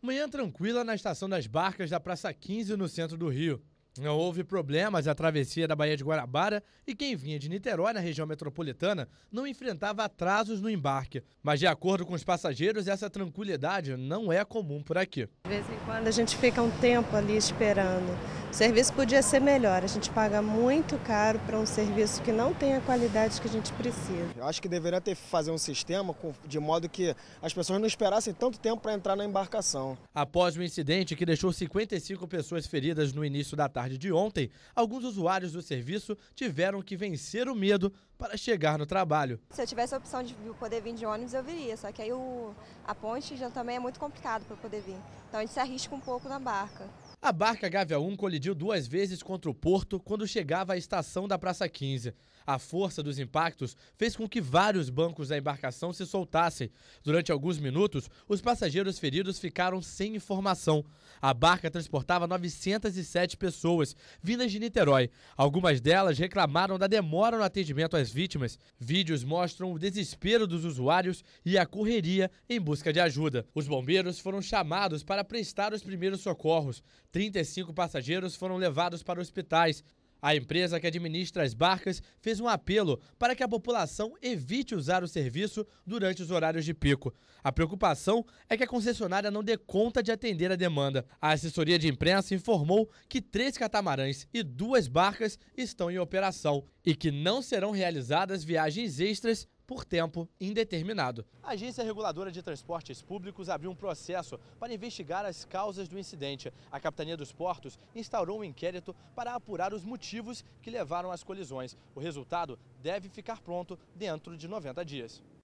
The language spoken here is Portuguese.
Manhã tranquila na estação das barcas da Praça 15, no centro do Rio. Não houve problemas na travessia da Baía de Guarabara e quem vinha de Niterói, na região metropolitana, não enfrentava atrasos no embarque. Mas, de acordo com os passageiros, essa tranquilidade não é comum por aqui. De vez em quando a gente fica um tempo ali esperando. O serviço podia ser melhor, a gente paga muito caro para um serviço que não tem a qualidade que a gente precisa. Eu acho que deveria ter fazer um sistema de modo que as pessoas não esperassem tanto tempo para entrar na embarcação. Após o incidente que deixou 55 pessoas feridas no início da tarde de ontem, alguns usuários do serviço tiveram que vencer o medo para chegar no trabalho. Se eu tivesse a opção de poder vir de ônibus, eu viria, só que aí o, a ponte já também é muito complicado para poder vir. Então a gente se arrisca um pouco na barca. A barca Gávea 1 colidiu duas vezes contra o porto quando chegava à estação da Praça 15. A força dos impactos fez com que vários bancos da embarcação se soltassem. Durante alguns minutos, os passageiros feridos ficaram sem informação. A barca transportava 907 pessoas, vindas de Niterói. Algumas delas reclamaram da demora no atendimento às vítimas. Vídeos mostram o desespero dos usuários e a correria em busca de ajuda. Os bombeiros foram chamados para prestar os primeiros socorros. 35 passageiros foram levados para hospitais. A empresa que administra as barcas fez um apelo para que a população evite usar o serviço durante os horários de pico. A preocupação é que a concessionária não dê conta de atender a demanda. A assessoria de imprensa informou que três catamarãs e duas barcas estão em operação e que não serão realizadas viagens extras por tempo indeterminado. A Agência Reguladora de Transportes Públicos abriu um processo para investigar as causas do incidente. A Capitania dos Portos instaurou um inquérito para apurar os motivos que levaram às colisões. O resultado deve ficar pronto dentro de 90 dias.